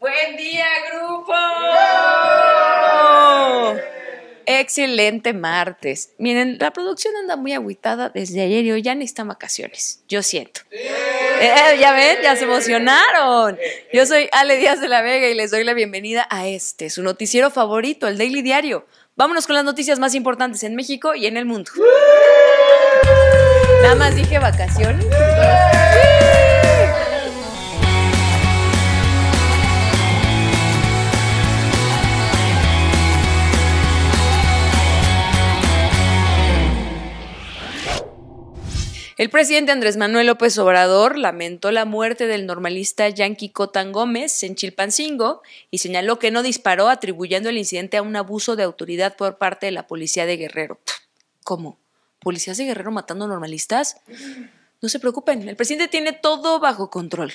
Buen día, grupo. Excelente martes. Miren, la producción anda muy agüitada desde ayer y hoy ya necesitan vacaciones. Yo siento. Eh, ya ven, ya se emocionaron. Yo soy Ale Díaz de la Vega y les doy la bienvenida a este, su noticiero favorito, el Daily Diario. Vámonos con las noticias más importantes en México y en el mundo. Nada más dije vacaciones. El presidente Andrés Manuel López Obrador lamentó la muerte del normalista Yanqui Cotán Gómez en Chilpancingo y señaló que no disparó atribuyendo el incidente a un abuso de autoridad por parte de la policía de Guerrero. ¿Cómo? ¿Policías de Guerrero matando normalistas? No se preocupen, el presidente tiene todo bajo control.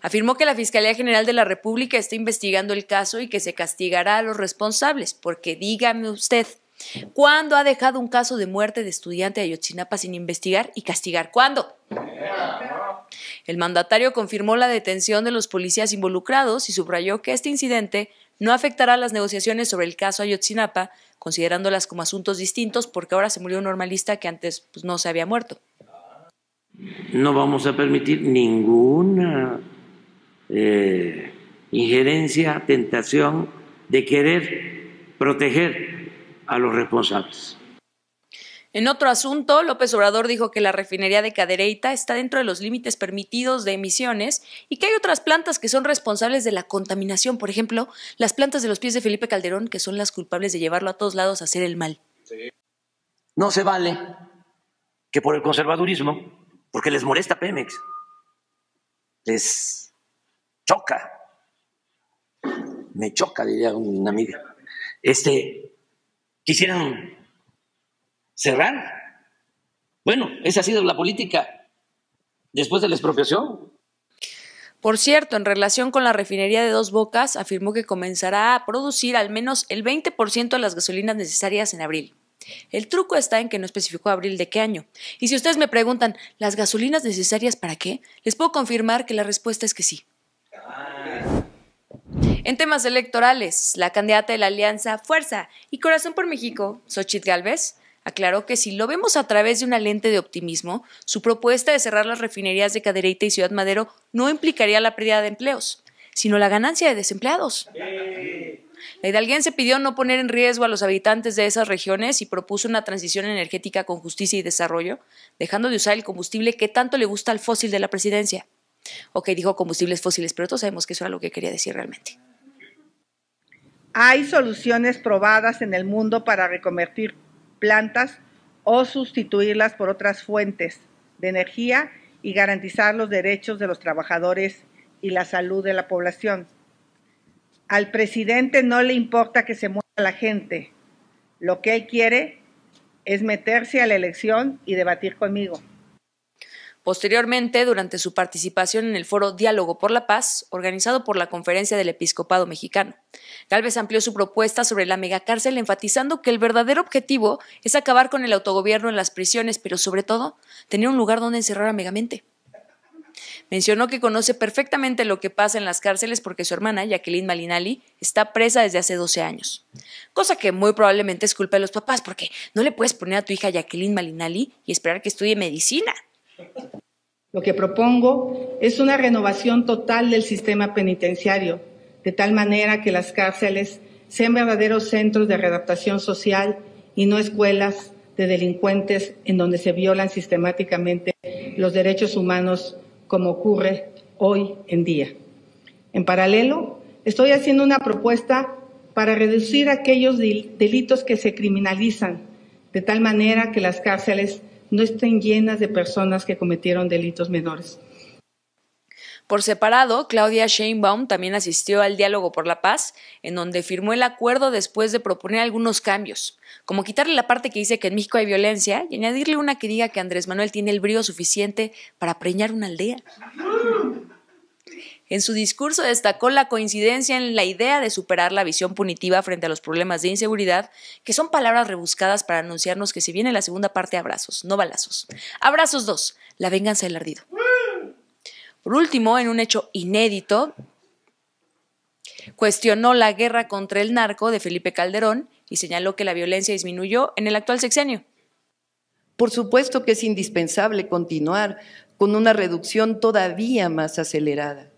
Afirmó que la Fiscalía General de la República está investigando el caso y que se castigará a los responsables, porque dígame usted, ¿Cuándo ha dejado un caso de muerte de estudiante de Ayotzinapa sin investigar y castigar? ¿Cuándo? El mandatario confirmó la detención de los policías involucrados y subrayó que este incidente no afectará las negociaciones sobre el caso Ayotzinapa, considerándolas como asuntos distintos porque ahora se murió un normalista que antes pues, no se había muerto. No vamos a permitir ninguna eh, injerencia, tentación de querer proteger a los responsables. En otro asunto, López Obrador dijo que la refinería de Cadereyta está dentro de los límites permitidos de emisiones y que hay otras plantas que son responsables de la contaminación, por ejemplo, las plantas de los pies de Felipe Calderón, que son las culpables de llevarlo a todos lados a hacer el mal. No se vale que por el conservadurismo, porque les molesta Pemex, les choca, me choca, diría una amiga, este, quisieran cerrar. Bueno, esa ha sido la política después de la expropiación. Por cierto, en relación con la refinería de Dos Bocas, afirmó que comenzará a producir al menos el 20% de las gasolinas necesarias en abril. El truco está en que no especificó abril de qué año. Y si ustedes me preguntan, ¿las gasolinas necesarias para qué? Les puedo confirmar que la respuesta es que sí. En temas electorales, la candidata de la Alianza Fuerza y Corazón por México, Xochitl Galvez, aclaró que si lo vemos a través de una lente de optimismo, su propuesta de cerrar las refinerías de Cadereyta y Ciudad Madero no implicaría la pérdida de empleos, sino la ganancia de desempleados. La hidalguense pidió no poner en riesgo a los habitantes de esas regiones y propuso una transición energética con justicia y desarrollo, dejando de usar el combustible que tanto le gusta al fósil de la presidencia. Ok, dijo combustibles fósiles, pero todos sabemos que eso era lo que quería decir realmente. Hay soluciones probadas en el mundo para reconvertir plantas o sustituirlas por otras fuentes de energía y garantizar los derechos de los trabajadores y la salud de la población. Al presidente no le importa que se muera la gente. Lo que él quiere es meterse a la elección y debatir conmigo. Posteriormente, durante su participación en el foro Diálogo por la Paz, organizado por la Conferencia del Episcopado Mexicano, Galvez amplió su propuesta sobre la megacárcel enfatizando que el verdadero objetivo es acabar con el autogobierno en las prisiones, pero sobre todo, tener un lugar donde encerrar a Megamente. Mencionó que conoce perfectamente lo que pasa en las cárceles porque su hermana, Jacqueline Malinali, está presa desde hace 12 años. Cosa que muy probablemente es culpa de los papás, porque no le puedes poner a tu hija Jacqueline Malinali y esperar que estudie medicina. Lo que propongo es una renovación total del sistema penitenciario, de tal manera que las cárceles sean verdaderos centros de readaptación social y no escuelas de delincuentes en donde se violan sistemáticamente los derechos humanos como ocurre hoy en día. En paralelo, estoy haciendo una propuesta para reducir aquellos delitos que se criminalizan, de tal manera que las cárceles no estén llenas de personas que cometieron delitos menores. Por separado, Claudia Sheinbaum también asistió al diálogo por la paz, en donde firmó el acuerdo después de proponer algunos cambios, como quitarle la parte que dice que en México hay violencia y añadirle una que diga que Andrés Manuel tiene el brío suficiente para preñar una aldea. En su discurso destacó la coincidencia en la idea de superar la visión punitiva frente a los problemas de inseguridad, que son palabras rebuscadas para anunciarnos que si viene la segunda parte abrazos, no balazos. Abrazos dos, la venganza del ardido. Por último, en un hecho inédito, cuestionó la guerra contra el narco de Felipe Calderón y señaló que la violencia disminuyó en el actual sexenio. Por supuesto que es indispensable continuar con una reducción todavía más acelerada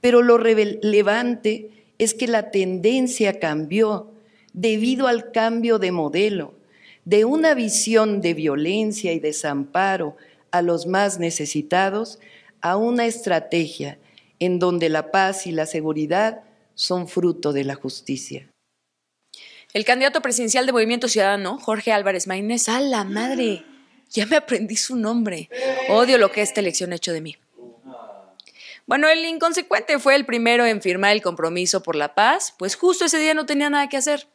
pero lo relevante es que la tendencia cambió debido al cambio de modelo, de una visión de violencia y desamparo a los más necesitados a una estrategia en donde la paz y la seguridad son fruto de la justicia. El candidato presidencial de Movimiento Ciudadano, Jorge Álvarez Maínez, a la madre, ya me aprendí su nombre. Odio lo que esta elección ha hecho de mí. Bueno, el inconsecuente fue el primero en firmar el compromiso por la paz, pues justo ese día no tenía nada que hacer.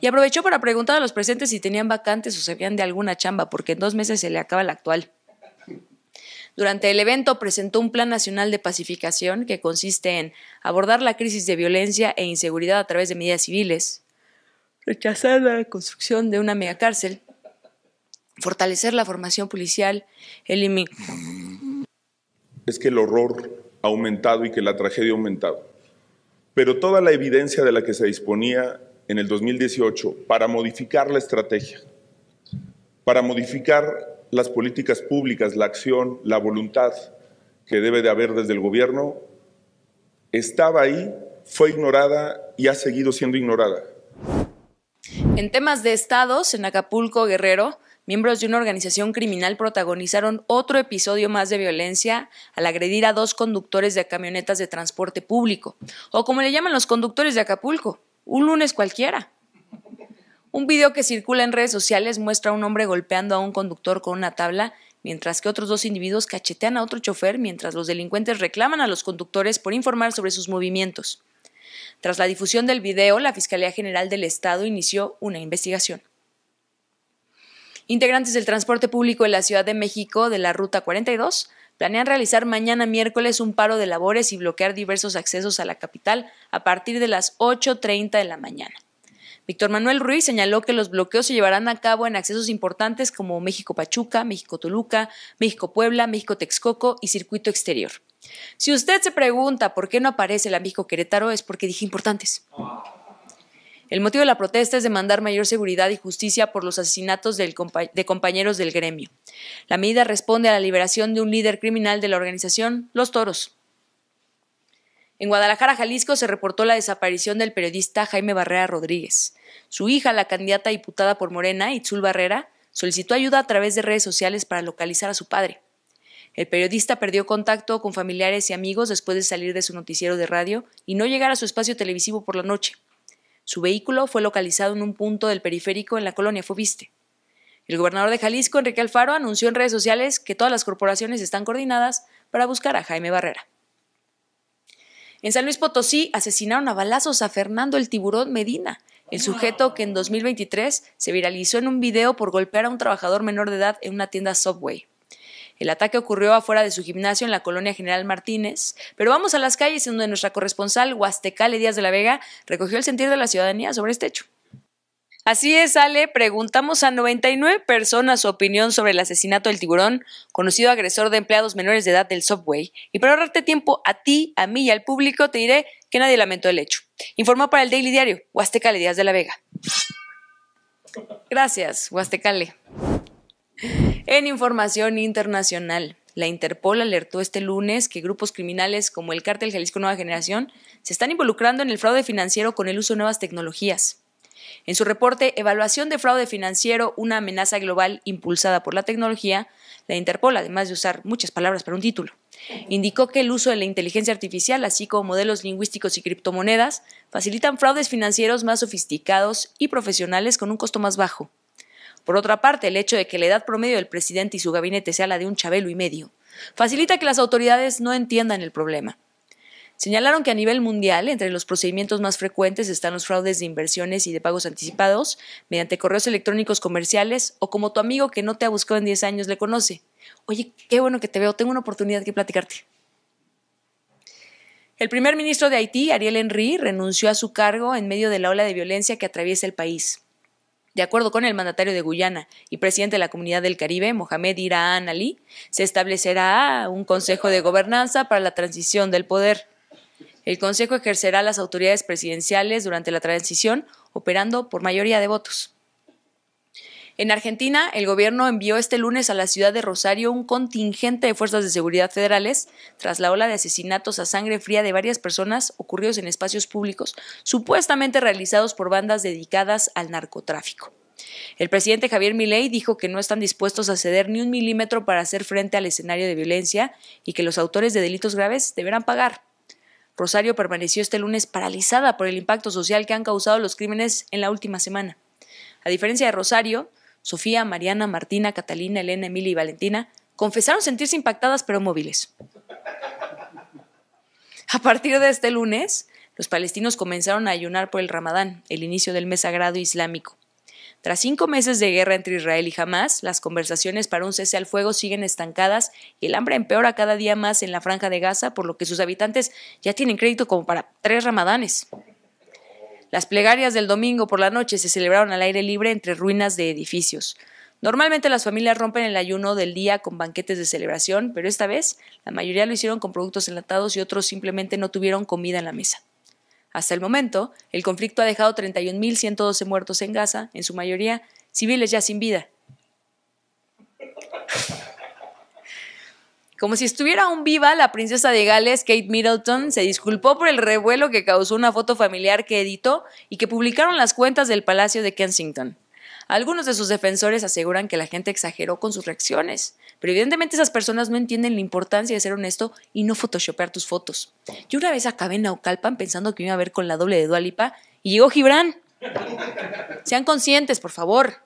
Y aprovechó para preguntar a los presentes si tenían vacantes o sabían de alguna chamba, porque en dos meses se le acaba la actual. Durante el evento presentó un plan nacional de pacificación que consiste en abordar la crisis de violencia e inseguridad a través de medidas civiles, rechazar la construcción de una megacárcel, fortalecer la formación policial, eliminar... Es que el horror aumentado y que la tragedia ha aumentado. Pero toda la evidencia de la que se disponía en el 2018 para modificar la estrategia, para modificar las políticas públicas, la acción, la voluntad que debe de haber desde el gobierno, estaba ahí, fue ignorada y ha seguido siendo ignorada. En temas de estados, en Acapulco, Guerrero, miembros de una organización criminal protagonizaron otro episodio más de violencia al agredir a dos conductores de camionetas de transporte público, o como le llaman los conductores de Acapulco, un lunes cualquiera. Un video que circula en redes sociales muestra a un hombre golpeando a un conductor con una tabla, mientras que otros dos individuos cachetean a otro chofer mientras los delincuentes reclaman a los conductores por informar sobre sus movimientos. Tras la difusión del video, la Fiscalía General del Estado inició una investigación. Integrantes del transporte público de la Ciudad de México de la Ruta 42 planean realizar mañana miércoles un paro de labores y bloquear diversos accesos a la capital a partir de las 8.30 de la mañana. Víctor Manuel Ruiz señaló que los bloqueos se llevarán a cabo en accesos importantes como México Pachuca, México Toluca, México Puebla, México Texcoco y Circuito Exterior. Si usted se pregunta por qué no aparece la México Querétaro es porque dije importantes. El motivo de la protesta es demandar mayor seguridad y justicia por los asesinatos de compañeros del gremio. La medida responde a la liberación de un líder criminal de la organización, Los Toros. En Guadalajara, Jalisco, se reportó la desaparición del periodista Jaime Barrera Rodríguez. Su hija, la candidata diputada por Morena, Itzul Barrera, solicitó ayuda a través de redes sociales para localizar a su padre. El periodista perdió contacto con familiares y amigos después de salir de su noticiero de radio y no llegar a su espacio televisivo por la noche. Su vehículo fue localizado en un punto del periférico en la colonia Fobiste. El gobernador de Jalisco, Enrique Alfaro, anunció en redes sociales que todas las corporaciones están coordinadas para buscar a Jaime Barrera. En San Luis Potosí asesinaron a balazos a Fernando el Tiburón Medina, el sujeto que en 2023 se viralizó en un video por golpear a un trabajador menor de edad en una tienda Subway. El ataque ocurrió afuera de su gimnasio en la colonia General Martínez, pero vamos a las calles en donde nuestra corresponsal Huastecale Díaz de la Vega recogió el sentir de la ciudadanía sobre este hecho. Así es, Ale, preguntamos a 99 personas su opinión sobre el asesinato del tiburón, conocido agresor de empleados menores de edad del subway. Y para ahorrarte tiempo a ti, a mí y al público, te diré que nadie lamentó el hecho. Informó para el Daily Diario, Huastecale Díaz de la Vega. Gracias, Huastecale. En información internacional, la Interpol alertó este lunes que grupos criminales como el Cártel Jalisco Nueva Generación se están involucrando en el fraude financiero con el uso de nuevas tecnologías. En su reporte Evaluación de Fraude Financiero, una amenaza global impulsada por la tecnología, la Interpol, además de usar muchas palabras para un título, indicó que el uso de la inteligencia artificial, así como modelos lingüísticos y criptomonedas, facilitan fraudes financieros más sofisticados y profesionales con un costo más bajo. Por otra parte, el hecho de que la edad promedio del presidente y su gabinete sea la de un chabelo y medio facilita que las autoridades no entiendan el problema. Señalaron que a nivel mundial, entre los procedimientos más frecuentes están los fraudes de inversiones y de pagos anticipados mediante correos electrónicos comerciales o como tu amigo que no te ha buscado en 10 años le conoce. Oye, qué bueno que te veo, tengo una oportunidad que platicarte. El primer ministro de Haití, Ariel Henry, renunció a su cargo en medio de la ola de violencia que atraviesa el país. De acuerdo con el mandatario de Guyana y presidente de la Comunidad del Caribe, Mohamed Irán Ali, se establecerá un Consejo de Gobernanza para la transición del poder. El Consejo ejercerá las autoridades presidenciales durante la transición, operando por mayoría de votos. En Argentina, el gobierno envió este lunes a la ciudad de Rosario un contingente de fuerzas de seguridad federales tras la ola de asesinatos a sangre fría de varias personas ocurridos en espacios públicos, supuestamente realizados por bandas dedicadas al narcotráfico. El presidente Javier Milei dijo que no están dispuestos a ceder ni un milímetro para hacer frente al escenario de violencia y que los autores de delitos graves deberán pagar. Rosario permaneció este lunes paralizada por el impacto social que han causado los crímenes en la última semana. A diferencia de Rosario, Sofía, Mariana, Martina, Catalina, Elena, Emilia y Valentina confesaron sentirse impactadas pero móviles. A partir de este lunes, los palestinos comenzaron a ayunar por el Ramadán, el inicio del mes sagrado islámico. Tras cinco meses de guerra entre Israel y Hamas, las conversaciones para un cese al fuego siguen estancadas y el hambre empeora cada día más en la franja de Gaza, por lo que sus habitantes ya tienen crédito como para tres ramadanes. Las plegarias del domingo por la noche se celebraron al aire libre entre ruinas de edificios. Normalmente las familias rompen el ayuno del día con banquetes de celebración, pero esta vez la mayoría lo hicieron con productos enlatados y otros simplemente no tuvieron comida en la mesa. Hasta el momento, el conflicto ha dejado 31.112 muertos en Gaza, en su mayoría civiles ya sin vida. Como si estuviera aún viva, la princesa de Gales, Kate Middleton, se disculpó por el revuelo que causó una foto familiar que editó y que publicaron las cuentas del Palacio de Kensington. Algunos de sus defensores aseguran que la gente exageró con sus reacciones, pero evidentemente esas personas no entienden la importancia de ser honesto y no photoshopear tus fotos. Yo una vez acabé en Naucalpan pensando que iba a ver con la doble de Dualipa y llegó Gibran. Sean conscientes, por favor.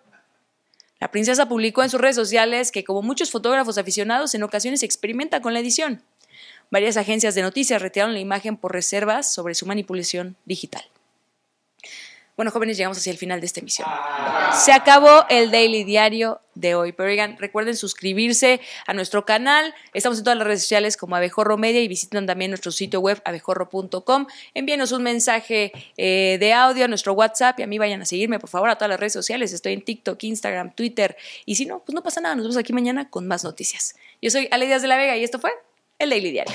La princesa publicó en sus redes sociales que, como muchos fotógrafos aficionados, en ocasiones experimenta con la edición. Varias agencias de noticias retiraron la imagen por reservas sobre su manipulación digital. Bueno, jóvenes, llegamos hacia el final de esta emisión. Se acabó el Daily Diario de hoy. Pero oigan, recuerden suscribirse a nuestro canal. Estamos en todas las redes sociales como Abejorro Media y visitan también nuestro sitio web abejorro.com. Envíenos un mensaje eh, de audio a nuestro WhatsApp y a mí vayan a seguirme, por favor, a todas las redes sociales. Estoy en TikTok, Instagram, Twitter. Y si no, pues no pasa nada. Nos vemos aquí mañana con más noticias. Yo soy Ale de la Vega y esto fue el Daily Diario.